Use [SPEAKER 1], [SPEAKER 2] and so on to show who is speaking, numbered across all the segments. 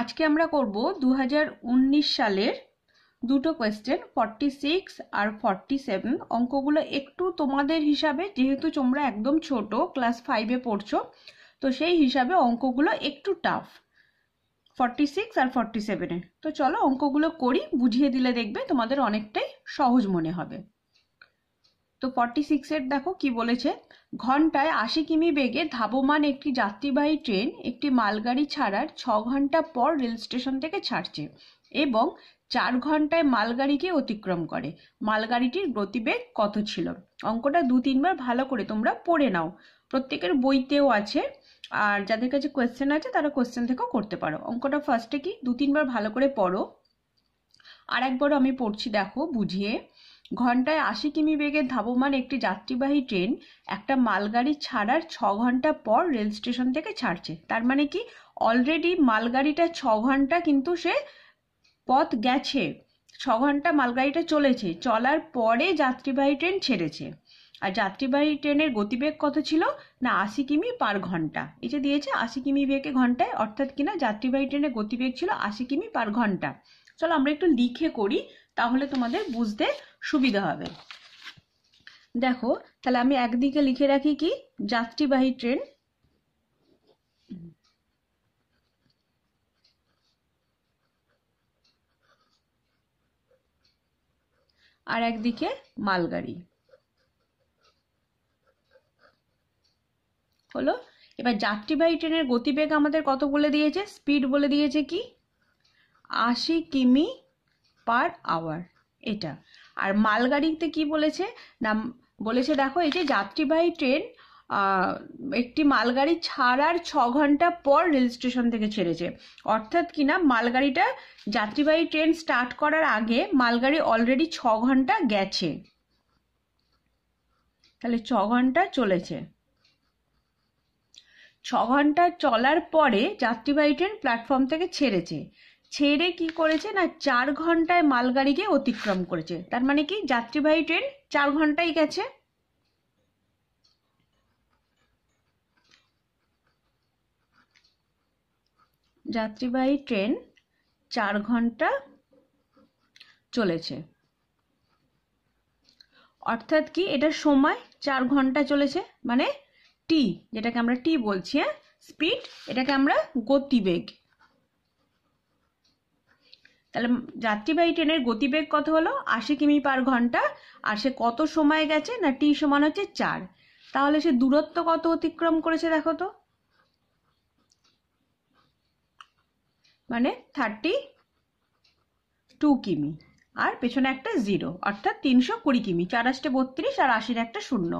[SPEAKER 1] আজকে আমরা করব দু সালের দুটো কোয়েশ্চেন ফর্টি সিক্স আর ফর্টি সেভেন অঙ্কগুলো একটু তোমাদের হিসাবে যেহেতু তোমরা একদম ছোট ক্লাস ফাইভে পড়ছো তো সেই হিসাবে অঙ্কগুলো একটু টাফ ফর্টি সিক্স আর ফর্টি সেভেনের তো চলো অঙ্কগুলো করি বুঝিয়ে দিলে দেখবে তোমাদের অনেকটাই সহজ মনে হবে তো ফর্টি সিক্সের দেখো কি বলেছে ঘন্টায় আশি কিমি বেগে ধাবমান একটি যাত্রীবাহী ট্রেন একটি মালগাড়ি ছাড়ার ছ ঘন্টা পর রেল স্টেশন থেকে ছাড়ছে এবং চার ঘন্টায় মালগাড়িকে অতিক্রম করে মালগাড়িটির গতিবেগ কত ছিল অঙ্কটা দু তিনবার ভালো করে তোমরা পড়ে নাও প্রত্যেকের বইতেও আছে আর যাদের কাছে কোয়েশ্চেন আছে তারা কোয়েশ্চেন থেকেও করতে পারো অঙ্কটা ফার্স্টে কি দু তিনবার ভালো করে পড়ো আর একবারও আমি পড়ছি দেখো বুঝিয়ে ঘন্টায় আশি কিমি বেগে ধাবমান একটি যাত্রীবাহী ট্রেন একটা মালগাড়ি ছাড়ার ছ ঘন্টা পর রেল স্টেশন থেকে ছাড়ছে তার মানে কি অলরেডি মালগাড়িটা ছ ঘন্টা কিন্তু সে পথ গেছে ছ ঘন্টা মালগাড়িটা চলেছে চলার পরে যাত্রীবাহী ট্রেন ছেড়েছে আর যাত্রীবাহী ট্রেনের গতিবেগ কত ছিল না আশি কিমি পার ঘন্টা এই যে দিয়েছে আশি কিমি বেগে ঘন্টায় অর্থাৎ কিনা যাত্রীবাহী ট্রেনের গতিবেগ ছিল আশি কিমি পার ঘন্টা চলো আমরা একটু লিখে করি তাহলে তোমাদের বুঝতে সুবিধা হবে দেখো তাহলে আমি একদিকে লিখে রাখি কি যাত্রীবাহী ট্রেন আর একদিকে মালগাড়ি হলো এবার যাত্রীবাহী ট্রেনের গতিবেগ আমাদের কত বলে দিয়েছে স্পিড বলে দিয়েছে কি আশি কিমি পার আওয়ার এটা আর মালগাড়িতে কি বলেছে না বলেছে দেখো এই যে যাত্রীবাহী ট্রেন একটি মালগাড়ি ছাড়ার ছ ঘন্টা পর রেল স্টেশন থেকে ছেড়েছে অর্থাৎ কি না মালগাড়িটা যাত্রীবাহী ট্রেন স্টার্ট করার আগে মালগাড়ি অলরেডি ছ ঘন্টা গেছে তাহলে ছ ঘন্টা চলেছে ছ ঘন্টা চলার পরে যাত্রীবাহী ট্রেন প্ল্যাটফর্ম থেকে ছেড়েছে ছেড়ে কি করেছে না চার ঘন্টায় মালগাড়িকে অতিক্রম করেছে তার মানে কি যাত্রীবাহী ট্রেন চার ঘন্টাই গেছে যাত্রীবাহী ট্রেন চার ঘন্টা চলেছে অর্থাৎ কি এটা সময় চার ঘন্টা চলেছে মানে টি যেটাকে আমরা টি বলছি হ্যাঁ স্পিড এটাকে আমরা গতিবেগ তাহলে যাত্রীবাহী ট্রেনের গতিবেগ কত হলো আশি কিমি পার ঘন্টা আর সে কত সময় গেছে না টি সমান হচ্ছে চার তাহলে সে দূরত্ব কত অতিক্রম করেছে দেখো তো মানে থার্টি টু কিমি আর পেছনে একটা জিরো অর্থাৎ তিনশো কুড়ি কিমি চার আসতে বত্রিশ আর আশির একটা শূন্য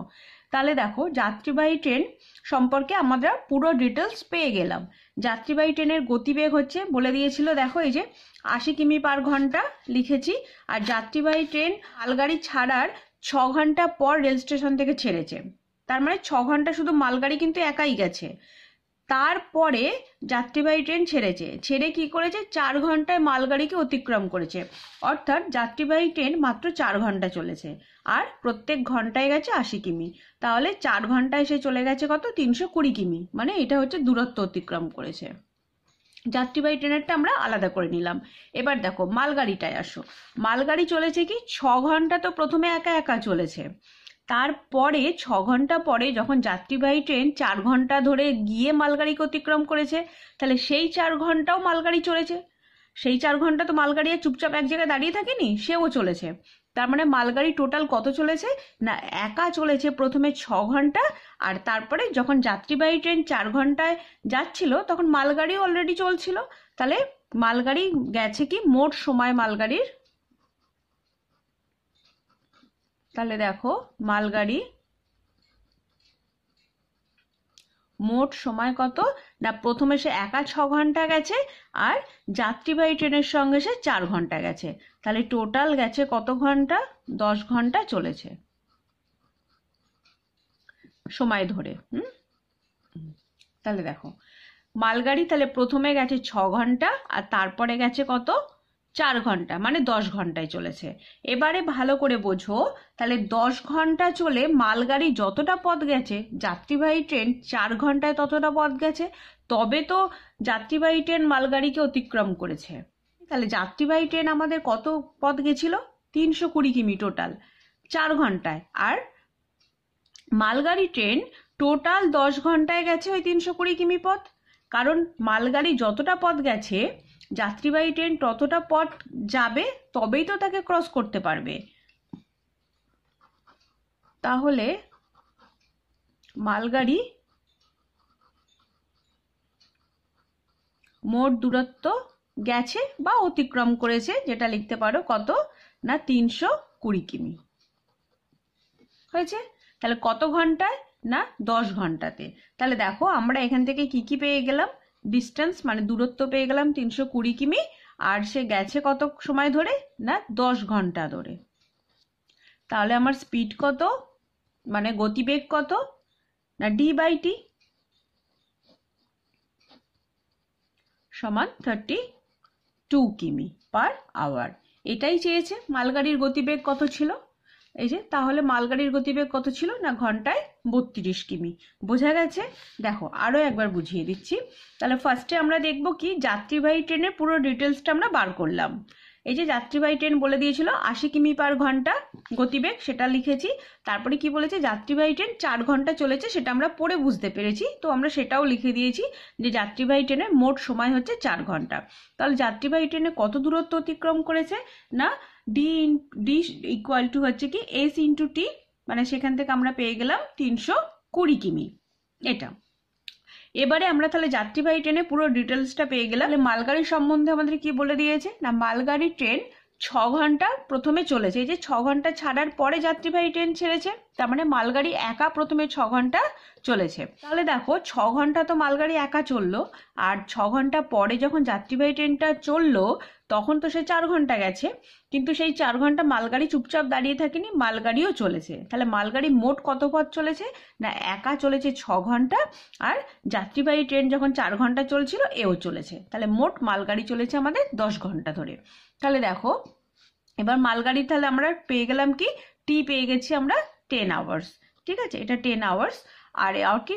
[SPEAKER 1] তাহলে দেখো যাত্রীবাহী ট্রেন সম্পর্কে আমরা পুরো ডিটেলস পেয়ে গেলাম যাত্রীবাহী ট্রেনের গতিবেগ হচ্ছে বলে দিয়েছিল দেখো এই যে আশি কিমি পার ঘন্টা লিখেছি আর যাত্রীবাহী ট্রেন মালগাড়ি ছাড়ার ছ ঘন্টা পর রেল স্টেশন থেকে ছেড়েছে তার মানে ছ ঘন্টা শুধু মালগাড়ি কিন্তু একাই গেছে তারপরে যাত্রীবাহী ট্রেন ছেড়েছে ছেড়ে কি করেছে চার ঘন্টায় মালগাড়িকে অতিক্রম করেছে অর্থাৎ যাত্রীবাহী ট্রেন মাত্র চার ঘন্টা চলেছে আর প্রত্যেক ঘন্টায় গেছে আশি কিমি তাহলে চার ঘন্টায় সে চলে গেছে কত তিনশো কুড়ি কিমি মানে এটা হচ্ছে দূরত্ব অতিক্রম করেছে যাত্রীবাহী ট্রেনেরটা আমরা আলাদা করে নিলাম এবার দেখো মালগাড়িটায় আসো মালগাড়ি চলেছে কি ছ ঘন্টা তো প্রথমে একা একা চলেছে তারপরে ছ ঘন্টা পরে যখন যাত্রীবাহী ট্রেন চার ঘন্টা ধরে গিয়ে মালগাড়িকে অতিক্রম করেছে তাহলে সেই চার ঘন্টাও মালগাড়ি চলেছে সেই চার ঘন্টা তো মালগাড়ি আর চুপচাপ এক জায়গায় দাঁড়িয়ে থাকেনি সেও চলেছে তার মানে মালগাড়ি টোটাল কত চলেছে না একা চলেছে প্রথমে ছ ঘন্টা আর তারপরে যখন যাত্রীবাহী ট্রেন চার ঘন্টায় যাচ্ছিল তখন মালগাড়ি অলরেডি চলছিল তাহলে মালগাড়ি গেছে কি মোট সময় মালগাড়ির তাহলে দেখো মালগাড়ি মোট সময় কত না প্রথমে সে একা ছ ঘন্টা গেছে আর যাত্রীবাহী ট্রেনের সঙ্গে সে চার ঘন্টা গেছে তাহলে টোটাল গেছে কত ঘন্টা দশ ঘন্টা চলেছে সময় ধরে হুম তাহলে দেখো মালগাড়ি তাহলে প্রথমে গেছে ছ ঘন্টা আর তারপরে গেছে কত চার ঘন্টা মানে দশ ঘন্টায় চলেছে এবারে ভালো করে বোঝো তাহলে দশ ঘন্টা চলে মালগাড়ি যতটা পথ গেছে যাত্রীবাহী ট্রেন চার ঘন্টায় ততটা পথ গেছে তবে তো যাত্রীবাহী ট্রেন মালগাড়িকে অতিক্রম করেছে তাহলে যাত্রীবাহী ট্রেন আমাদের কত পথ গেছিল তিনশো কুড়ি কিমি টোটাল চার ঘন্টায় আর মালগাড়ি ট্রেন টোটাল দশ ঘন্টায় গেছে ওই তিনশো কুড়ি কিমি পথ কারণ মালগাড়ি যতটা পথ গেছে যাত্রীবাহী ট্রেন ততটা পথ যাবে তবেই তো তাকে ক্রস করতে পারবে তাহলে মালগাড়ি মোট দূরত্ব গেছে বা অতিক্রম করেছে যেটা লিখতে পারো কত না তিনশো কুড়ি কিমি হয়েছে তাহলে কত ঘন্টায় না দশ ঘন্টাতে তাহলে দেখো আমরা এখান থেকে কি কি পেয়ে গেলাম ডিস্টেন্স মানে দূরত্ব পেয়ে গেলাম তিনশো কুড়ি কিমি আর সে গেছে কত সময় ধরে না দশ ঘন্টা ধরে তাহলে আমার স্পিড কত মানে গতিবেগ কত না ডি বাই টি সমান থার্টি টু কিমি পার আওয়ার এটাই চেয়েছে মালগাড়ির গতিবেগ কত ছিল এই যে তাহলে মালগাড়ির গতিবেগ কত ছিল না ঘন্টায় বত্রিশ কিমি বোঝা গেছে দেখো আরও একবার বুঝিয়ে দিচ্ছি তাহলে ফার্স্টে আমরা দেখব কি যাত্রীবাহী ট্রেনের পুরো ডিটেলসটা আমরা বার করলাম এই যে যাত্রীবাহী ট্রেন বলে দিয়েছিল আশি কিমি পার ঘন্টা গতিবেগ সেটা লিখেছি তারপরে কি বলেছে যাত্রীবাহী ট্রেন চার ঘন্টা চলেছে সেটা আমরা পড়ে বুঝতে পেরেছি তো আমরা সেটাও লিখে দিয়েছি যে যাত্রীবাহী ট্রেনের মোট সময় হচ্ছে চার ঘন্টা তাহলে যাত্রীবাহী ট্রেনে কত দূরত্ব অতিক্রম করেছে না D in D equal to হচ্ছে কি এস ইন্টু টি মানে সেখান থেকে আমরা পেয়ে গেলাম তিনশো কুড়ি কিমি এটা এবারে আমরা তাহলে যাত্রীবাহী ট্রেনে পুরো ডিটেলসটা পেয়ে গেলাম তাহলে মালগাড়ি সম্বন্ধে আমাদের কি বলে দিয়েছে না মালগাড়ি ট্রেন ছ ঘন্টা প্রথমে চলেছে এই যে ছ ঘন্টা ছাড়ার পরে যাত্রীবাহী ট্রেন ছেড়েছে তার মানে মালগাড়ি একা প্রথমে ছ ঘন্টা চলেছে তাহলে দেখো ছ ঘন্টা তো মালগাড়ি একা চললো আর ছ ঘন্টা পরে যখন যাত্রীবাহী ট্রেনটা চললো তখন তো সে চার ঘন্টা গেছে কিন্তু সেই চার ঘন্টা মালগাড়ি চুপচাপ দাঁড়িয়ে থাকেনি মালগাড়িও চলেছে তাহলে মালগাড়ি মোট কত পথ চলেছে না একা চলেছে ছ ঘন্টা আর যাত্রীবাহী ট্রেন যখন চার ঘন্টা চলছিল এও চলেছে তাহলে মোট মালগাড়ি চলেছে আমাদের দশ ঘন্টা ধরে তাহলে দেখো এবার মালগাড়ি তাহলে আমরা পেয়ে গেলাম কি টি পেয়ে গেছি আমরা টেন আওয়ার্স ঠিক আছে এটা টেন আওয়ার্স আর আর কি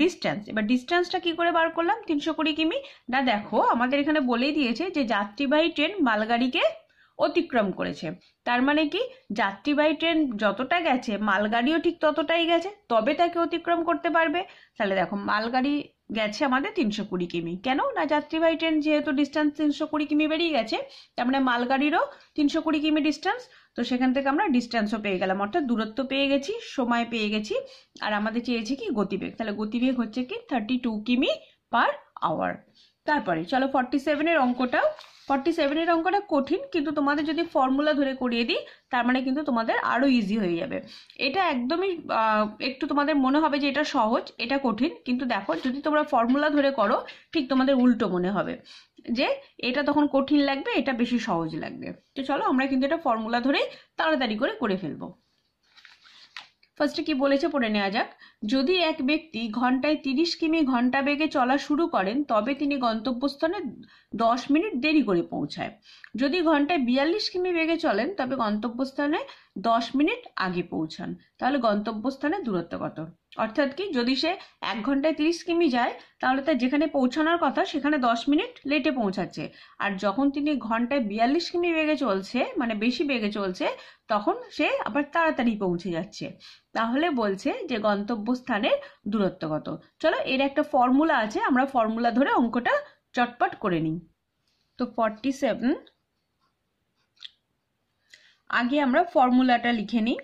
[SPEAKER 1] ডিস্ট্যান্স এবার ডিস্টেন্সটা কি করে বার করলাম তিনশো কুড়ি কিমি না দেখো আমাদের এখানে বলেই দিয়েছে যে যাত্রীবাহী ট্রেন মালগাড়িকে অতিক্রম করেছে তার মানে কি যাত্রীবাহী ট্রেন যতটা গেছে মালগাড়িও ঠিক ততটাই গেছে তবে তাকে অতিক্রম করতে পারবে তাহলে দেখো মালগাড়ি গেছে আমাদের তিনশো কুড়ি কিমি কেন না যাত্রীবাহী ট্রেন যেহেতু ডিস্টেন্স তিনশো কুড়ি কিমি বেরিয়ে গেছে তার মানে মালগাড়িরও তিনশো কুড়ি কিমি ডিস্টেন্স তো সেখান থেকে আমরা ডিস্ট্যান্সও পেয়ে গেলাম অর্থাৎ দূরত্ব পেয়ে গেছি সময় পেয়ে গেছি আর আমাদের চেয়েছে কি গতিবেগ তাহলে গতিবেগ হচ্ছে কি থার্টি টু কিমি পার আওয়ার তারপরে চলো ফর্টি সেভেনের অঙ্কটাও ফর্টি সেভেনের অঙ্কটা কঠিন কিন্তু তোমাদের যদি ফর্মুলা ধরে করিয়ে দিই তার মানে কিন্তু তোমাদের আরও ইজি হয়ে যাবে এটা একদমই একটু তোমাদের মনে হবে যে এটা সহজ এটা কঠিন কিন্তু দেখো যদি তোমরা ফর্মুলা ধরে করো ঠিক তোমাদের উল্টো মনে হবে যে এটা তখন কঠিন লাগবে এটা বেশি সহজ লাগবে তো চলো আমরা কিন্তু এটা ফর্মুলা ধরে তাড়াতাড়ি করে করে ফেলবো ফার্স্টে কি বলেছে পড়ে নেওয়া যাক যদি এক ব্যক্তি ঘন্টায় তিরিশ কিমি ঘন্টা বেগে চলা শুরু করেন তবে তিনি গন্তব্যস্থানে দশ মিনিট দেরি করে পৌঁছায় যদি ঘন্টায় বিয়াল্লিশ কিমি বেগে চলেন তবে গন্তব্যস্থানে দশ মিনিট আগে পৌঁছান তাহলে গন্তব্যস্থানে দূরত্ব কত অর্থাৎ কি যদি সে এক ঘন্টায় তিরিশ কিমি যায় তাহলে তার যেখানে পৌঁছানোর কথা সেখানে দশ মিনিট লেটে পৌঁছাচ্ছে আর যখন তিনি ঘন্টায় বিয়াল্লিশ কিমি বেগে চলছে মানে বেশি বেগে চলছে তখন সে আবার তাড়াতাড়ি পৌঁছে যাচ্ছে তাহলে বলছে যে গন্তব্যস্থানের দূরত্ব কত চলো এর একটা ফর্মুলা আছে আমরা ফর্মুলা ধরে অঙ্কটা চটপট করে নিই তো ফর্টি সেভেন আগে আমরা ফর্মুলাটা লিখে নিই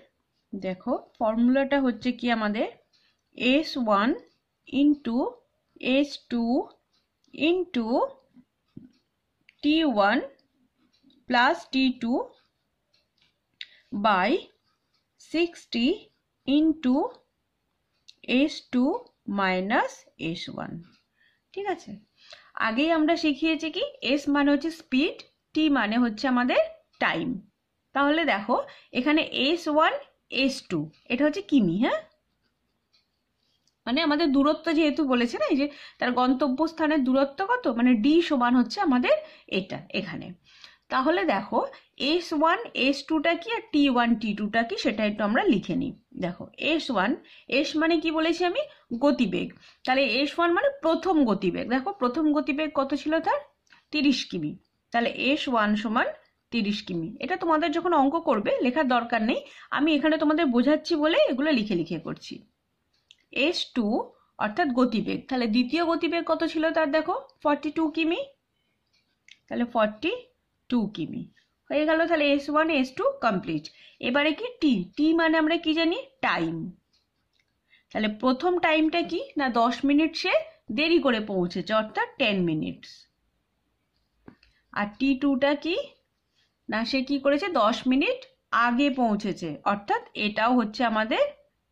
[SPEAKER 1] দেখো ফর্মুলাটা হচ্ছে কি আমাদের S1 into S2 into T1 plus T2 by 60 into S2 minus S one ঠিক আছে আগেই আমরা শিখিয়েছি কি এস মানে হচ্ছে স্পিড টি মানে হচ্ছে আমাদের টাইম তাহলে দেখো এখানে এস ওয়ান এস টু এটা হচ্ছে কিমি হ্যাঁ মানে আমাদের দূরত্ব যেহেতু বলেছে না এই যে তার গন্তব্যস্থানের দূরত্ব কত মানে ডি সমান হচ্ছে আমাদের এটা এখানে তাহলে দেখো এস ওয়ান এস টুটা কি আর টি ওয়ান টি টুটা কি সেটা একটু আমরা লিখে নিই দেখো এস ওয়ান এস মানে কি বলেছি আমি গতিবেগ তাহলে এস ওয়ান মানে প্রথম গতিবেগ দেখো প্রথম গতিবেগ কত ছিল তার তিরিশ কিমি তাহলে এস ওয়ান সমান তিরিশ কিমি এটা তোমাদের যখন অঙ্ক করবে লেখার দরকার নেই আমি এখানে তোমাদের বোঝাচ্ছি বলে এগুলো লিখে লিখে করছি এস টু অর্থাৎ গতিবেগ তাহলে দ্বিতীয় গতিবেগ কত ছিল তার দেখো ফর্টি টু কিমি তাহলে ফর্টি টু কিমি হয়ে গেল তাহলে S one S two complete এবারে কি টি টি মানে আমরা কি জানি টাইম তাহলে প্রথম টাইমটা কি না দশ মিনিট সে দেরি করে পৌঁছেছে অর্থাৎ টেন মিনিটস আর টি টুটা কি না সে কি করেছে দশ মিনিট আগে পৌঁছেছে অর্থাৎ এটাও হচ্ছে আমাদের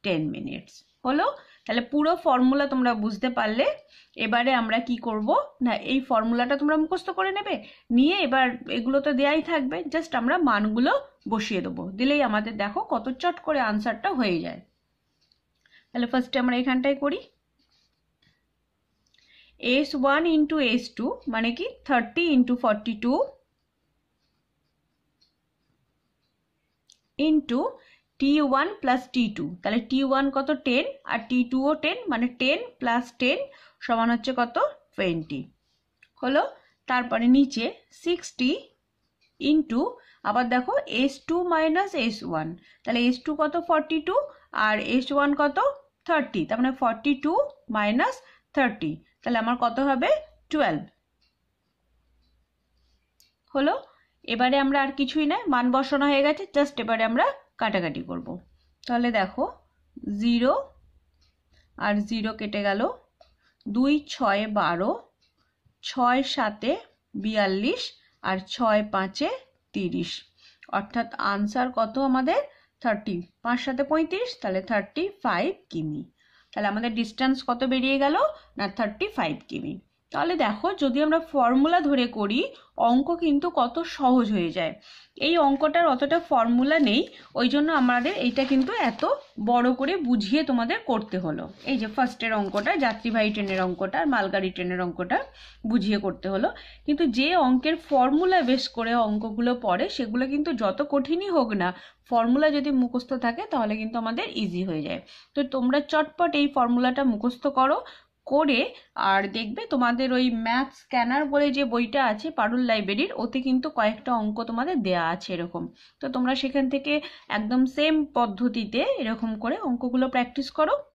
[SPEAKER 1] টেন মিনিটস হলো তাহলে পুরো ফর্মুলা তোমরা বুঝতে পারলে এবারে আমরা কি করব না এই ফর্মুলাটা তোমরা মুখস্ত করে নেবে নিয়ে এবার এগুলো তো দেয়াই থাকবে জাস্ট আমরা মানগুলো বসিয়ে দেবো দিলেই আমাদের দেখো কত চট করে আনসারটা হয়ে যায় তাহলে ফার্স্টে আমরা এখানটাই করি S one into S two মানে কি thirty into forty two into T one plus T two তাহলে টি ওয়ান কত টেন আর টি টুও টেন মানে টেন প্লাস টেন সমান হচ্ছে কত টোয়েন্টি হলো তারপরে নিচে সিক্সটি ইন্টু আবার দেখো S two minus S one তাহলে এস টু কত ফর্টি টু আর এস ওয়ান কত থার্টি তার মানে ফর্টি টু মাইনাস থার্টি তাহলে আমার কত হবে টুয়েলভ হলো এবারে আমরা আর কিছুই নাই মান বসানো হয়ে গেছে জাস্ট এবারে আমরা কাটাকাটি করব তাহলে দেখো জিরো আর জিরো কেটে গেল দুই ছয় বারো ছয় সাতে বিয়াল্লিশ আর ছয় পাঁচে তিরিশ অর্থাৎ আনসার কত আমাদের থার্টি পাঁচ সাথে পঁয়ত্রিশ তাহলে থার্টি ফাইভ কিমি তাহলে আমাদের ডিস্টেন্স কত বেরিয়ে গেল না থার্টি ফাইভ কিমি তাহলে দেখো যদি আমরা ফর্মুলা ধরে করি অঙ্ক কিন্তু কত সহজ হয়ে যায় এই অঙ্কটার অতটা ফর্মুলা নেই ওই জন্য আমাদের এইটা কিন্তু এত বড় করে বুঝিয়ে তোমাদের করতে হলো এই যে ফার্স্টের অঙ্কটা যাত্রীবাহী ট্রেনের অঙ্কটা আর মালগাড়ি ট্রেনের অঙ্কটা বুঝিয়ে করতে হলো কিন্তু যে অঙ্কের ফর্মুলা বেশ করে অঙ্কগুলো পড়ে সেগুলো কিন্তু যত কঠিনই হোক না ফর্মুলা যদি মুখস্থ থাকে তাহলে কিন্তু আমাদের ইজি হয়ে যায় তো তোমরা চটপট এই ফর্মুলাটা মুখস্থ করো করে আর দেখবে তোমাদের ওই ম্যাথ স্ক্যানার বলে যে বইটা আছে পারুল লাইব্রেরির ওতে কিন্তু কয়েকটা অঙ্ক তোমাদের দেয়া আছে এরকম তো তোমরা সেখান থেকে একদম সেম পদ্ধতিতে এরকম করে অঙ্কগুলো প্র্যাকটিস করো